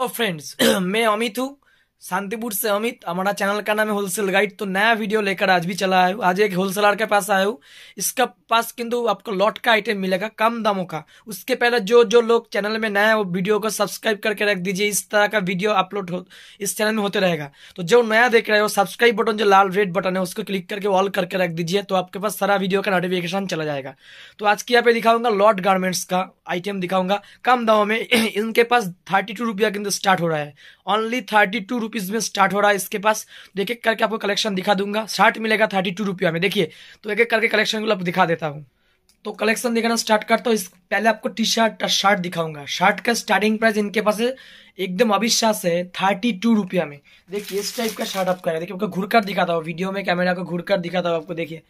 Hello friends, मैं अमित हूँ शांतिपुर से अमित हमारा चैनल का नाम है होलसेल गाइड तो नया वीडियो लेकर आज भी चला आयु आज एक होलसेलर के पास आया इसका पास किंतु आपको लॉट का आइटम मिलेगा कम दामों का उसके पहले जो जो लोग चैनल में नया वो वीडियो को सब्सक्राइब करके रख दीजिए इस तरह का वीडियो अपलोड हो इस चैनल में होते रहेगा तो जो नया देख रहे हो सब्सक्राइब बटन जो लाल रेड बटन है उसको क्लिक करके ऑल करके रख दीजिए तो आपके पास सारा वीडियो का नोटिफिकेशन चला जाएगा तो आज की यहाँ पे दिखाऊंगा लॉट गार्मेंट्स का आइटम दिखाऊंगा कम दामों में इनके पास थर्टी टू रुपया स्टार्ट हो रहा है ओनली थर्टी टू रुपीज में स्टार्ट हो रहा है इसके पास देख एक करके आपको कलेक्शन दिखा दूंगा स्टार्ट मिलेगा थर्टी टू रुपया में देखिए तो एक एक करके कलेक्शन को दिखा देता हूँ तो कलेक्शन दिखाना स्टार्ट करता हूँ इस पहले आपको टी शर्ट और शर्ट दिखाऊंगा शर्ट का स्टार्टिंग प्राइस इनके पास है एकदम अविश्वास है थर्टी टू रुपया में देखिए इस टाइप का शर्ट आप करें देखिए आपको कर दिखाता हूँ वीडियो में कैमरा को कर दिखाता हूँ आपको देखिए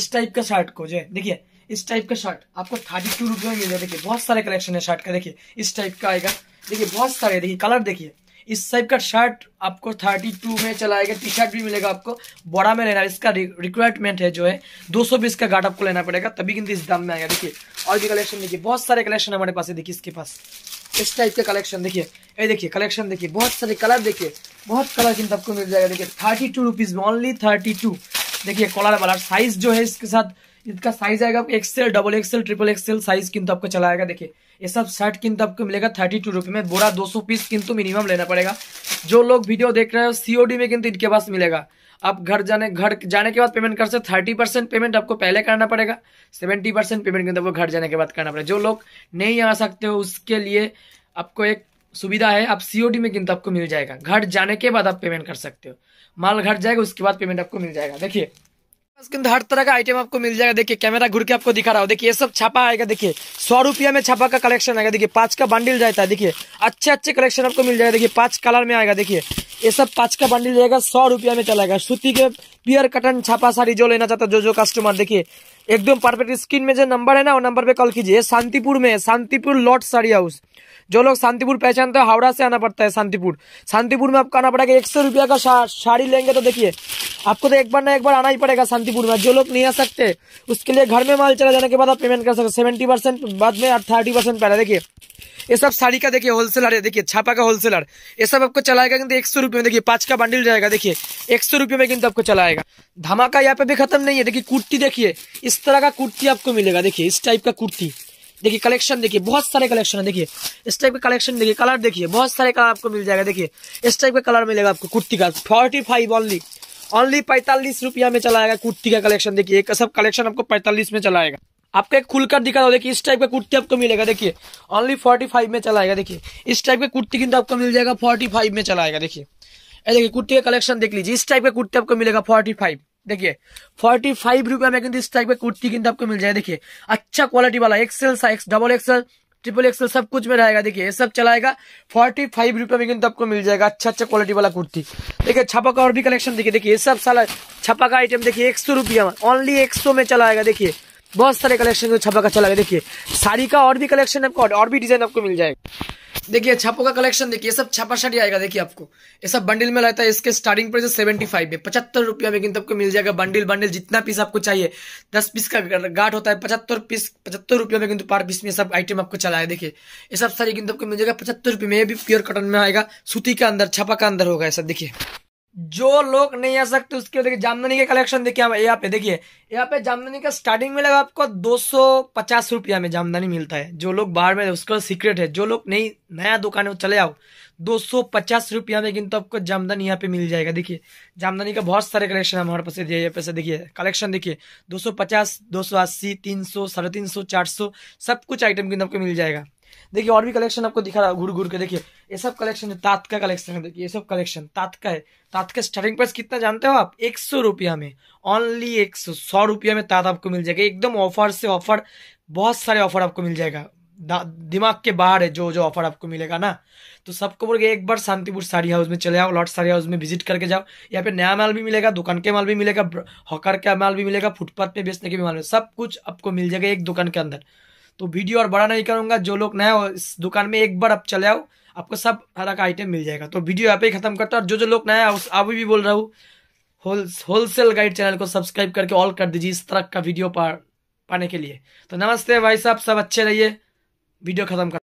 इस टाइप का शर्ट को जो देखिए इस टाइप का शर्ट आपको थर्टी टू रुपया में मिल जाए देखिए बहुत सारे कलेक्शन है शर्ट का देखिए इस टाइप का आएगा देखिए बहुत सारे देखिए कलर देखिए इस टाइप का शर्ट आपको थर्टी टू में चलाएगा टी शर्ट भी मिलेगा आपको बड़ा में लेना है इसका रिक्वायरमेंट है जो है दो सौ बीस का गार्ड आपको लेना पड़ेगा तभी किंतु इस दाम में आएगा देखिए और भी कलेक्शन देखिए बहुत सारे कलेक्शन हमारे पास है देखिए इसके पास इस टाइप का कलेक्शन देखिए ये देखिए कलेक्शन देखिए बहुत सारे कलर देखिए बहुत कलर किंतु आपको मिल जाएगा देखिए थर्टी टू रुपीज़ में ओनली थर्टी टू देखिए कॉलर वाला साइज जो है इसके साथ इसका साइज आएगा XL double XL triple XL size किंतु आपको चला आएगा देखिए ये सब शर्ट किंतु तो आपको मिलेगा थर्टी टू रुपी में बोरा दो सौ पीस किंतु मिनिमम लेना पड़ेगा जो लोग वीडियो देख रहे हो सीओडी में किंतु तो इनके पास मिलेगा आप घर जाने घर जाने के बाद पेमेंट कर सकते थर्टी परसेंट पेमेंट आपको पहले करना पड़ेगा सेवेंटी परसेंट पेमेंट किंतु आपको घर जाने के बाद करना पड़ेगा जो लोग नहीं आ सकते हो उसके लिए आपको एक सुविधा है आप सीओडी में किंतु तो आपको मिल जाएगा घर जाने के बाद आप पेमेंट कर सकते हो माल घर जाएगा उसके बाद पेमेंट आपको मिल जाएगा देखिए तो हर तरह का आइटम आपको मिल जाएगा देखिए कैमरा घूर के आपको दिखा रहा हूँ देखिए ये सब छापा आएगा देखिए सौ रुपया में छापा का कलेक्शन आएगा देखिए पांच का बंडल जाता है देखिए अच्छे अच्छे कलेक्शन आपको मिल जाएगा देखिए पांच कलर में आएगा देखिए ये सब पाँच का बंडल जाएगा सौ रुपया में चलाएगा सूती के पियर कटन छापा साड़ी जो लेना चाहता जो जो कस्टमर देखिए एकदम परफेक्ट स्क्रीन में जो नंबर है ना वो नंबर पे कॉल कीजिए शांतिपुर में शांतिपुर लॉट साड़ी हाउस जो लोग शांतिपुर पहचानते हैं हावड़ा से आना पड़ता है शांतिपुर शांतिपुर में आपको आना पड़ेगा एक सौ रुपया का साड़ी लेंगे तो देखिए आपको तो एक बार ना एक बार आना ही पड़ेगा शांतिपुर में जो लोग नहीं आ सकते उसके लिए घर में माल चला जाने के बाद आप पेमेंट कर सकते सेवेंटी परसेंट बाद में थर्टी परसेंट पहले देखिए ये सब साड़ी का देखिए होलसेलर है देखिए छापा का होलसेलर ये सब आपको चलाएगा किंतु एक सौ रुपये में देखिए पाँच का बंडल जाएगा देखिए एक सौ रुपये में किंतु आपको चलाएगा धमाका यहाँ पे भी खत्म नहीं है देखिए कुर्ती देखिए इस तरह का कुर्ती आपको मिलेगा देखिए इस टाइप का कुर्ती देखिए कलेक्शन देखिए बहुत सारे कलेक्शन है देखिए इस टाइप का कलेक्शन देखिए कलर देखिए बहुत सारे कलर आपको मिल जाएगा देखिए इस टाइप का कलर मिलेगा आपको कुर्ती का फोर्टी फाइव ऑनली ओनली पैंतालीस रुपया में चलाएगा कुर्ती का कलेक्शन देखिए सब कलेक्शन आपको पैंतालीस में चलाएगा आपको एक खुलकर दिखा दो देखिए इस टाइप का कुर्ती आपको मिलेगा देखिए ओनली फोर्टी फाइव में चलाएगा देखिए इस टाइप का कुर्ती किंतु आपको मिल जाएगा फोर्टी फाइव में चलाएगा देखिए ये देखिए कुर्ती का कलेक्शन देख लीजिए इस टाइप का कुर्ती आपको मिलेगा फोर्टी फाइव देखिए फोर्टी फाइव रुपया में किंतु इस टाइप का कुर्ती किंतु आपको मिल जाएगा देखिए अच्छा क्वालिटी वाला XL size double XL triple XL सब कुछ में रहेगा देखिए ये सब चलाएगा फोर्टी फाइव रुपये में किंतु आपको मिल जाएगा अच्छा अच्छा क्वालिटी वाला कुर्ती देखिए छपा का और भी कलेक्शन देखिए देखिए ये सब साला छपा का आइटम देखिए एक सौ रुपया ओनली एक सौ में चलाएगा देखिए बहुत सारे कलेक्शन जो छपा का चला गया देखिए साड़ी का और भी कलेक्शन आपको और भी डिजाइन आपको मिल जाएगा देखिए छापों का कलेक्शन देखिए सब छापा शर्ट आएगा देखिए आपको ये सब बंडल में रहता है इसके स्टार्टिंग प्राइस सेवेंटी फाइव में पचहत्तर रुपया में आपको मिल जाएगा बंडल बंडल जितना पीस आपको चाहिए दस पीस का गाठ होता है पचहत्तर पीस पचहत्तर रुपया में किंतु पीस में सब आइटम आपको चला है देखिए ये सब सारी किंतु आपको मिल जाएगा पचहत्तर रुपये में भी प्योर कटन में आएगा सूती का अंदर छापा का अंदर होगा ये सब देखिए जो लोग नहीं आ सकते उसके देखिए जामदनी के कलेक्शन देखिए हम यहाँ पे देखिए यहाँ पे जामदनी का स्टार्टिंग में लगा आपको दो सौ पचास रुपया में जामदनी मिलता है जो लोग बाहर में उसका सीक्रेट है जो लोग नहीं नया दुकान है चले आओ दो सौ पचास रुपया में किंतु आपको जामदनी यहाँ पे मिल जाएगा देखिए जामदनी का बहुत सारे कलेक्शन हमारे पास दिए यहाँ पे से देखिए कलेक्शन देखिए दो सौ पचास दो सौ अस्सी तीन सौ साढ़े तीन सौ चार सौ सब कुछ आइटम किंतु आपको मिल जाएगा देखिए और भी कलेक्शन आपको दिखा रहा घूर घूर के देखिए ये सब कलेक्शन है तात का कलेक्शन है देखिए ये सब कलेक्शन तात का है तात का स्टार्टिंग प्राइस कितना जानते हो आप एक सौ रुपया में ओनली एक सौ सौ रुपया में तात आपको मिल जाएगा एकदम ऑफर से ऑफर बहुत सारे ऑफर आपको मिल जाएगा दिमाग के बाहर है जो जो ऑफर आपको मिलेगा ना तो सबको बोल एक बार शांतिपुर साड़ी हाउस में चले आओ लॉट साड़ी हाउस में विजिट करके जाओ यहाँ पे नया माल भी मिलेगा दुकान के माल भी मिलेगा हॉकर का माल भी मिलेगा फुटपाथ पे बेचने के भी माल सब कुछ आपको मिल जाएगा एक दुकान के अंदर तो वीडियो और बड़ा नहीं करूंगा जो लोग नया हो इस दुकान में एक बार आप चले आओ आपको सब तरह का आइटम मिल जाएगा तो वीडियो यहाँ पे खत्म करता और जो जो लोग नया उस अभी भी बोल रहा हूँ होल होलसेल गाइड चैनल को सब्सक्राइब करके ऑल कर दीजिए इस तरह का वीडियो पा, पाने के लिए तो नमस्ते भाई साहब सब अच्छे रहिए वीडियो खत्म कर